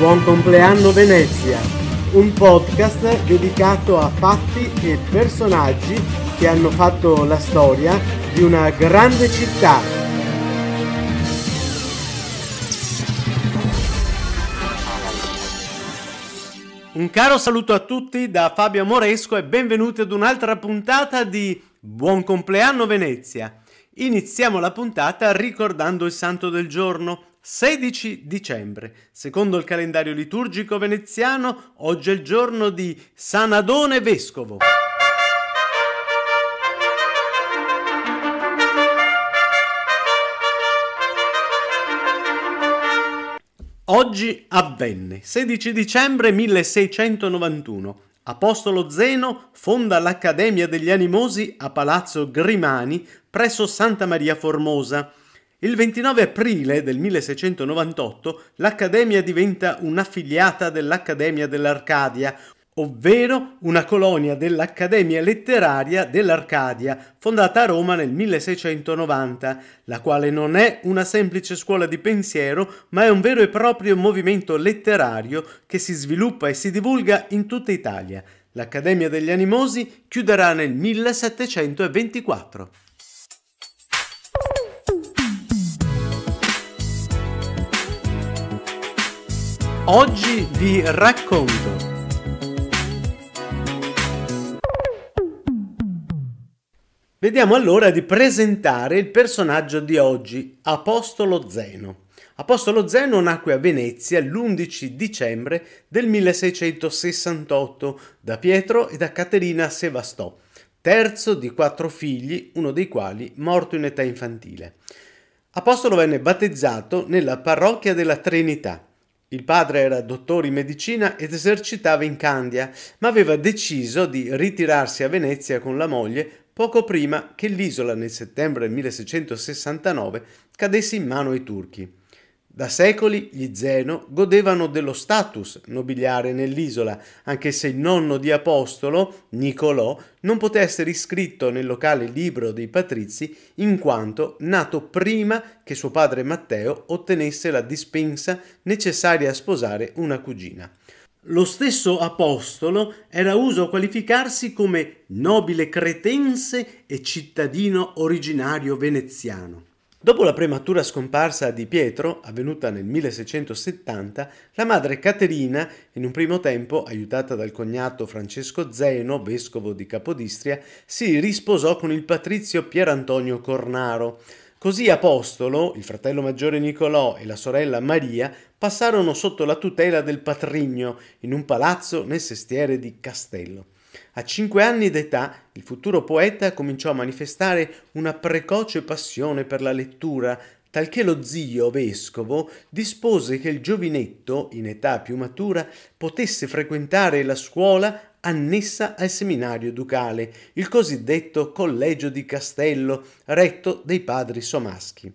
Buon compleanno Venezia, un podcast dedicato a fatti e personaggi che hanno fatto la storia di una grande città. Un caro saluto a tutti da Fabio Moresco e benvenuti ad un'altra puntata di Buon compleanno Venezia. Iniziamo la puntata ricordando il santo del giorno. 16 dicembre. Secondo il calendario liturgico veneziano, oggi è il giorno di San Adone Vescovo. Oggi avvenne, 16 dicembre 1691. Apostolo Zeno fonda l'Accademia degli Animosi a Palazzo Grimani presso Santa Maria Formosa. Il 29 aprile del 1698 l'Accademia diventa un'affiliata dell'Accademia dell'Arcadia, ovvero una colonia dell'Accademia Letteraria dell'Arcadia, fondata a Roma nel 1690, la quale non è una semplice scuola di pensiero, ma è un vero e proprio movimento letterario che si sviluppa e si divulga in tutta Italia. L'Accademia degli Animosi chiuderà nel 1724. Oggi vi racconto. Vediamo allora di presentare il personaggio di oggi, Apostolo Zeno. Apostolo Zeno nacque a Venezia l'11 dicembre del 1668 da Pietro e da Caterina Sevastò, terzo di quattro figli, uno dei quali morto in età infantile. Apostolo venne battezzato nella parrocchia della Trinità il padre era dottore in medicina ed esercitava in Candia, ma aveva deciso di ritirarsi a Venezia con la moglie poco prima che l'isola nel settembre 1669 cadesse in mano ai turchi. Da secoli gli Zeno godevano dello status nobiliare nell'isola, anche se il nonno di Apostolo, Nicolò, non poté essere iscritto nel locale libro dei patrizi in quanto nato prima che suo padre Matteo ottenesse la dispensa necessaria a sposare una cugina. Lo stesso Apostolo era uso a qualificarsi come nobile cretense e cittadino originario veneziano. Dopo la prematura scomparsa di Pietro, avvenuta nel 1670, la madre Caterina, in un primo tempo aiutata dal cognato Francesco Zeno, vescovo di Capodistria, si risposò con il patrizio Pierantonio Cornaro. Così Apostolo, il fratello maggiore Nicolò e la sorella Maria passarono sotto la tutela del patrigno in un palazzo nel sestiere di Castello. A cinque anni d'età il futuro poeta cominciò a manifestare una precoce passione per la lettura, talché lo zio vescovo dispose che il giovinetto, in età più matura, potesse frequentare la scuola annessa al seminario ducale, il cosiddetto collegio di Castello, retto dai padri somaschi.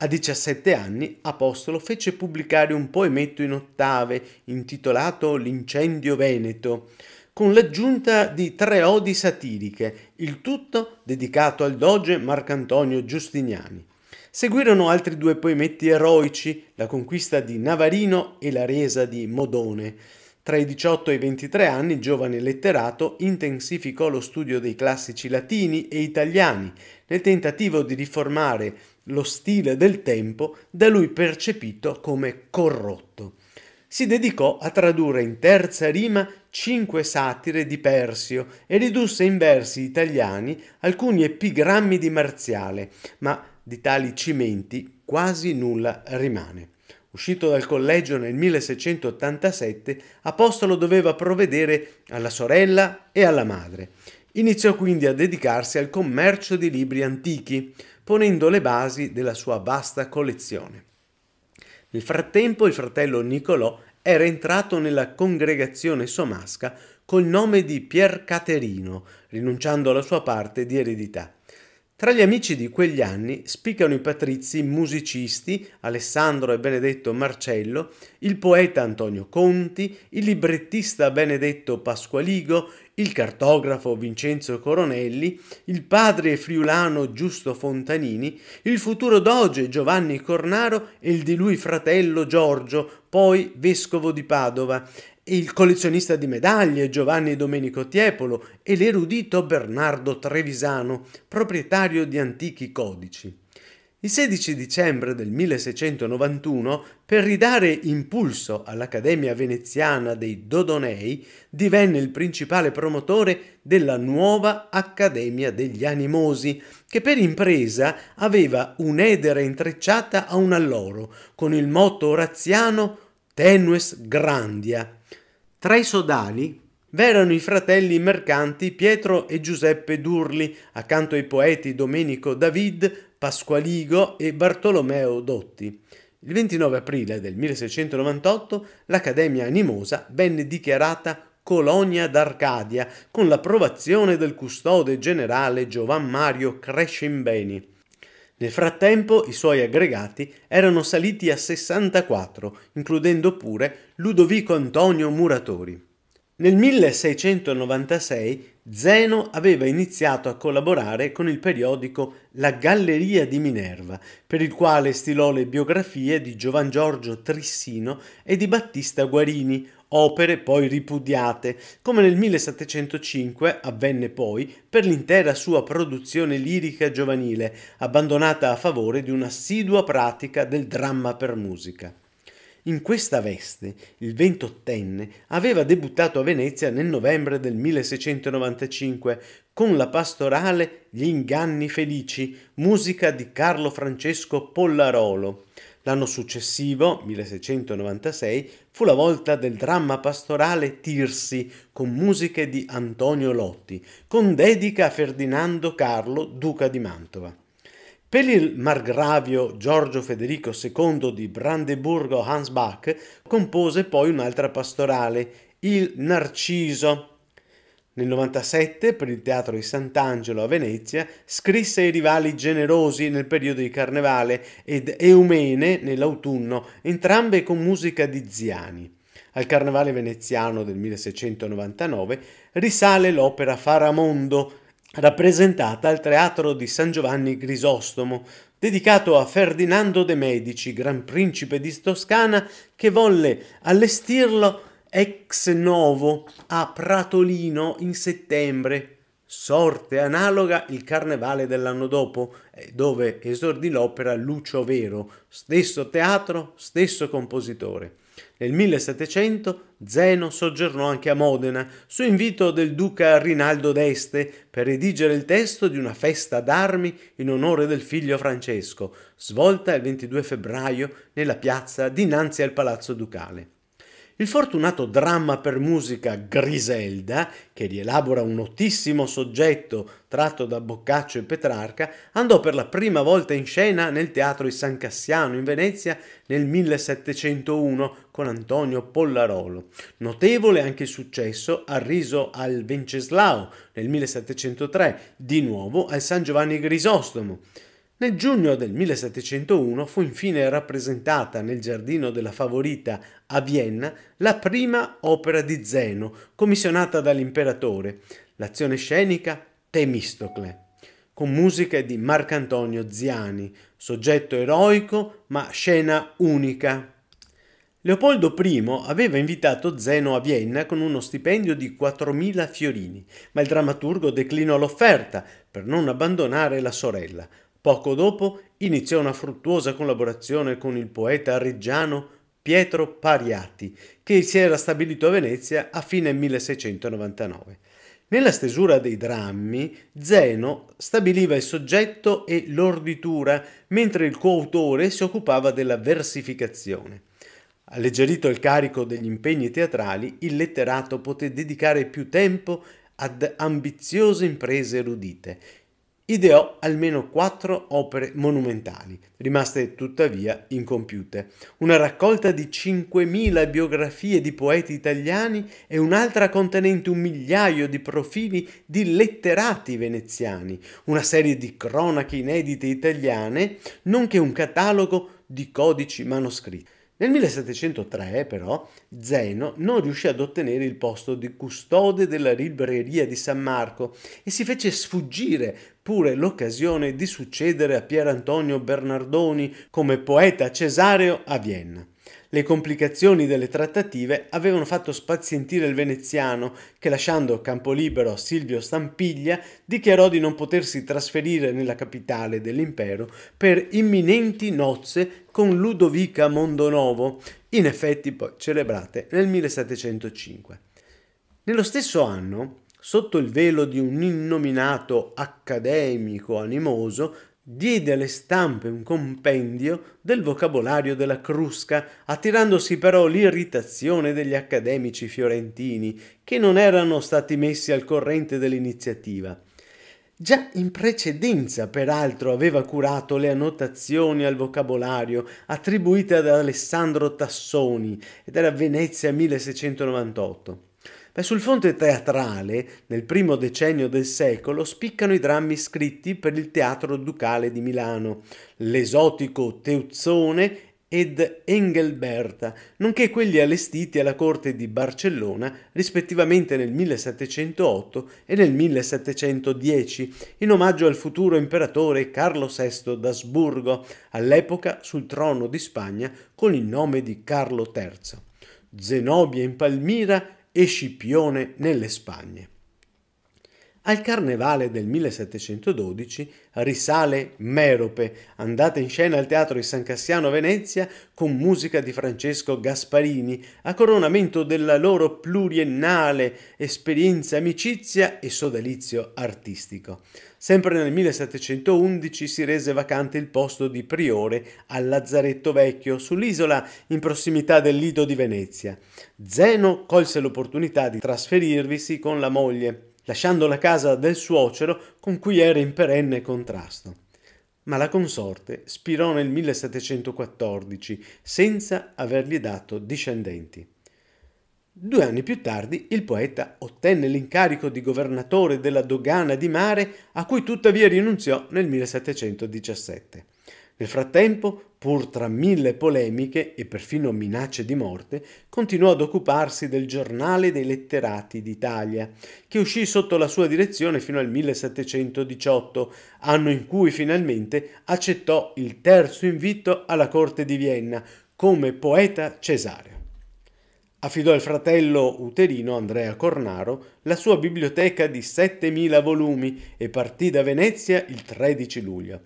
A 17 anni Apostolo fece pubblicare un poemetto in ottave intitolato L'incendio veneto, con l'aggiunta di tre odi satiriche, il tutto dedicato al doge Marcantonio Giustiniani. Seguirono altri due poemetti eroici, la conquista di Navarino e la resa di Modone. Tra i 18 e i 23 anni giovane letterato intensificò lo studio dei classici latini e italiani nel tentativo di riformare lo stile del tempo da lui percepito come corrotto si dedicò a tradurre in terza rima cinque satire di Persio e ridusse in versi italiani alcuni epigrammi di Marziale, ma di tali cimenti quasi nulla rimane. Uscito dal collegio nel 1687, Apostolo doveva provvedere alla sorella e alla madre. Iniziò quindi a dedicarsi al commercio di libri antichi, ponendo le basi della sua vasta collezione. Nel frattempo il fratello Nicolò era entrato nella congregazione somasca col nome di Pier Caterino, rinunciando alla sua parte di eredità. Tra gli amici di quegli anni spiccano i patrizi musicisti Alessandro e Benedetto Marcello, il poeta Antonio Conti, il librettista Benedetto Pasqualigo, il cartografo Vincenzo Coronelli, il padre friulano Giusto Fontanini, il futuro doge Giovanni Cornaro e il di lui fratello Giorgio, poi vescovo di Padova, il collezionista di medaglie Giovanni Domenico Tiepolo e l'erudito Bernardo Trevisano, proprietario di antichi codici. Il 16 dicembre del 1691, per ridare impulso all'Accademia veneziana dei Dodonei, divenne il principale promotore della nuova Accademia degli Animosi, che per impresa aveva un'edera intrecciata a un alloro, con il motto oraziano Tenues Grandia. Tra i sodali V'erano i fratelli mercanti Pietro e Giuseppe Durli, accanto ai poeti Domenico David, Pasqualigo e Bartolomeo Dotti. Il 29 aprile del 1698 l'Accademia Animosa venne dichiarata colonia d'Arcadia con l'approvazione del custode generale Giovan Mario Crescimbeni. Nel frattempo i suoi aggregati erano saliti a 64, includendo pure Ludovico Antonio Muratori. Nel 1696 Zeno aveva iniziato a collaborare con il periodico La Galleria di Minerva, per il quale stilò le biografie di Giovan Giorgio Trissino e di Battista Guarini, opere poi ripudiate, come nel 1705 avvenne poi per l'intera sua produzione lirica giovanile, abbandonata a favore di un'assidua pratica del dramma per musica. In questa veste, il ventottenne aveva debuttato a Venezia nel novembre del 1695 con la pastorale Gli inganni felici, musica di Carlo Francesco Pollarolo. L'anno successivo, 1696, fu la volta del dramma pastorale Tirsi, con musiche di Antonio Lotti, con dedica a Ferdinando Carlo, duca di Mantova. Per il margravio Giorgio Federico II di Brandeburgo-Hansbach compose poi un'altra pastorale, il Narciso. Nel 97, per il Teatro di Sant'Angelo a Venezia, scrisse i rivali generosi nel periodo di Carnevale ed Eumene nell'autunno, entrambe con musica di Ziani. Al Carnevale veneziano del 1699 risale l'opera Faramondo, rappresentata al Teatro di San Giovanni Grisostomo, dedicato a Ferdinando de' Medici, Gran Principe di Toscana, che volle allestirlo ex novo a Pratolino in settembre. Sorte analoga il carnevale dell'anno dopo, eh, dove esordì l'opera Lucio Vero, stesso teatro, stesso compositore. Nel 1700 Zeno soggiornò anche a Modena su invito del duca Rinaldo d'Este per redigere il testo di una festa d'armi in onore del figlio Francesco, svolta il 22 febbraio nella piazza dinanzi al palazzo ducale. Il fortunato dramma per musica Griselda, che rielabora un notissimo soggetto tratto da Boccaccio e Petrarca, andò per la prima volta in scena nel teatro di San Cassiano in Venezia nel 1701 con Antonio Pollarolo. Notevole anche il successo arriso al Venceslao nel 1703, di nuovo al San Giovanni Grisostomo. Nel giugno del 1701 fu infine rappresentata nel giardino della Favorita a Vienna la prima opera di Zeno, commissionata dall'imperatore, l'azione scenica Temistocle, con musiche di Marcantonio Ziani, soggetto eroico ma scena unica. Leopoldo I aveva invitato Zeno a Vienna con uno stipendio di 4.000 fiorini, ma il drammaturgo declinò l'offerta per non abbandonare la sorella. Poco dopo iniziò una fruttuosa collaborazione con il poeta reggiano Pietro Pariati, che si era stabilito a Venezia a fine 1699. Nella stesura dei drammi, Zeno stabiliva il soggetto e l'orditura, mentre il coautore si occupava della versificazione. Alleggerito il carico degli impegni teatrali, il letterato poté dedicare più tempo ad ambiziose imprese erudite, ideò almeno quattro opere monumentali, rimaste tuttavia incompiute, una raccolta di 5.000 biografie di poeti italiani e un'altra contenente un migliaio di profili di letterati veneziani, una serie di cronache inedite italiane, nonché un catalogo di codici manoscritti. Nel 1703 però Zeno non riuscì ad ottenere il posto di custode della libreria di San Marco e si fece sfuggire pure l'occasione di succedere a Pier Antonio Bernardoni come poeta cesareo a Vienna. Le complicazioni delle trattative avevano fatto spazientire il veneziano che lasciando campo libero a Silvio Stampiglia dichiarò di non potersi trasferire nella capitale dell'impero per imminenti nozze con Ludovica Mondonovo, in effetti poi celebrate nel 1705. Nello stesso anno, sotto il velo di un innominato accademico animoso, diede alle stampe un compendio del vocabolario della crusca, attirandosi però l'irritazione degli accademici fiorentini, che non erano stati messi al corrente dell'iniziativa. Già in precedenza, peraltro, aveva curato le annotazioni al vocabolario attribuite ad Alessandro Tassoni ed era a Venezia 1698. Beh, sul fronte teatrale, nel primo decennio del secolo, spiccano i drammi scritti per il Teatro Ducale di Milano, l'esotico Teuzzone ed Engelberta, nonché quelli allestiti alla corte di Barcellona rispettivamente nel 1708 e nel 1710, in omaggio al futuro imperatore Carlo VI d'Asburgo, all'epoca sul trono di Spagna con il nome di Carlo III. Zenobia in Palmira e Scipione nelle Spagne. Al carnevale del 1712 risale Merope, andata in scena al Teatro di San Cassiano a Venezia con musica di Francesco Gasparini, a coronamento della loro pluriennale esperienza amicizia e sodalizio artistico. Sempre nel 1711 si rese vacante il posto di priore al Lazzaretto Vecchio, sull'isola in prossimità del Lido di Venezia. Zeno colse l'opportunità di trasferirvisi con la moglie lasciando la casa del suocero con cui era in perenne contrasto. Ma la consorte spirò nel 1714 senza avergli dato discendenti. Due anni più tardi il poeta ottenne l'incarico di governatore della dogana di mare a cui tuttavia rinunziò nel 1717. Nel frattempo, pur tra mille polemiche e perfino minacce di morte, continuò ad occuparsi del giornale dei letterati d'Italia, che uscì sotto la sua direzione fino al 1718, anno in cui finalmente accettò il terzo invito alla corte di Vienna come poeta cesareo. Affidò al fratello uterino Andrea Cornaro la sua biblioteca di 7.000 volumi e partì da Venezia il 13 luglio.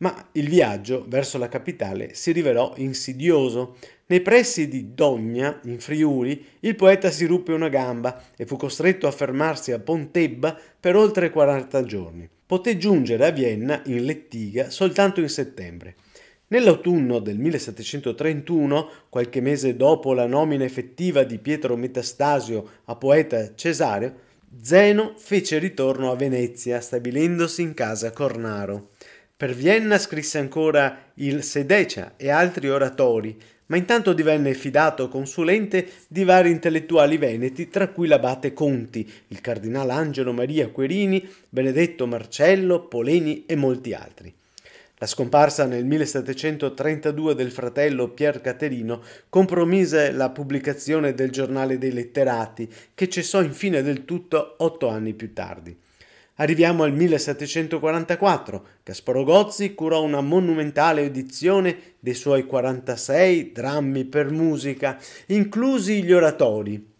Ma il viaggio verso la capitale si rivelò insidioso. Nei pressi di Dogna, in Friuli, il poeta si ruppe una gamba e fu costretto a fermarsi a Pontebba per oltre 40 giorni. Poté giungere a Vienna in lettiga soltanto in settembre. Nell'autunno del 1731, qualche mese dopo la nomina effettiva di Pietro Metastasio a poeta Cesareo, Zeno fece ritorno a Venezia, stabilendosi in casa Cornaro. Per Vienna scrisse ancora il Sedecia e altri oratori, ma intanto divenne fidato consulente di vari intellettuali veneti, tra cui l'abate Conti, il cardinale Angelo Maria Querini, Benedetto Marcello, Poleni e molti altri. La scomparsa nel 1732 del fratello Pier Caterino compromise la pubblicazione del giornale dei letterati, che cessò infine del tutto otto anni più tardi. Arriviamo al 1744. Gasparo Gozzi curò una monumentale edizione dei suoi 46 drammi per musica, inclusi gli oratori.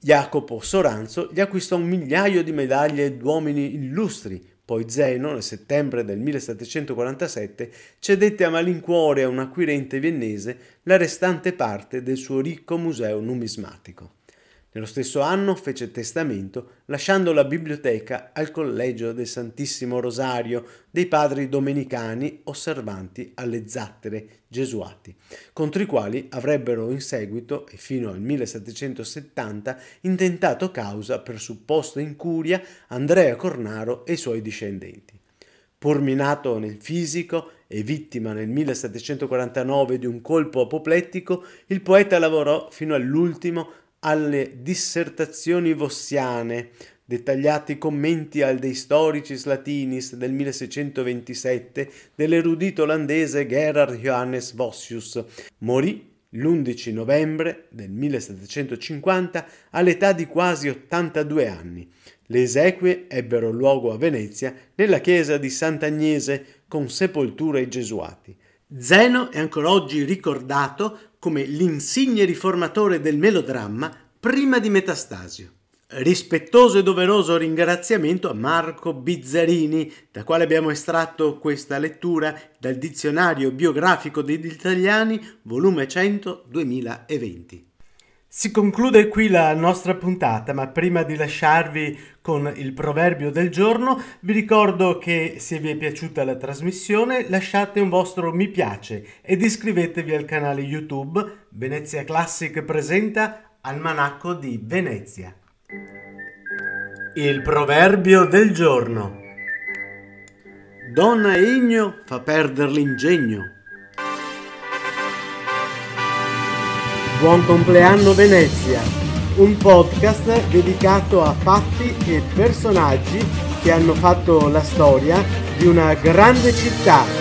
Jacopo Soranzo gli acquistò un migliaio di medaglie d'uomini illustri, poi Zeno, nel settembre del 1747, cedette a malincuore a un acquirente viennese la restante parte del suo ricco museo numismatico. Nello stesso anno fece testamento lasciando la biblioteca al Collegio del Santissimo Rosario dei padri domenicani osservanti alle zattere gesuati, contro i quali avrebbero in seguito e fino al 1770 intentato causa per supposta incuria Andrea Cornaro e i suoi discendenti. Pur minato nel fisico e vittima nel 1749 di un colpo apoplettico, il poeta lavorò fino all'ultimo alle dissertazioni vossiane, dettagliati commenti al De Historicis Latinis del 1627 dell'erudito olandese Gerhard Johannes Vossius. Morì l'11 novembre del 1750 all'età di quasi 82 anni. Le esequie ebbero luogo a Venezia nella chiesa di Sant'Agnese con sepoltura ai Gesuati. Zeno è ancora oggi ricordato come l'insigne riformatore del melodramma prima di Metastasio. Rispettoso e doveroso ringraziamento a Marco Bizzarini, da quale abbiamo estratto questa lettura dal Dizionario biografico degli italiani, volume 100, 2020. Si conclude qui la nostra puntata, ma prima di lasciarvi con il proverbio del giorno, vi ricordo che se vi è piaciuta la trasmissione lasciate un vostro mi piace ed iscrivetevi al canale YouTube Venezia Classic presenta Almanacco di Venezia. Il proverbio del giorno. Donna Igno fa perdere l'ingegno. Buon compleanno Venezia, un podcast dedicato a fatti e personaggi che hanno fatto la storia di una grande città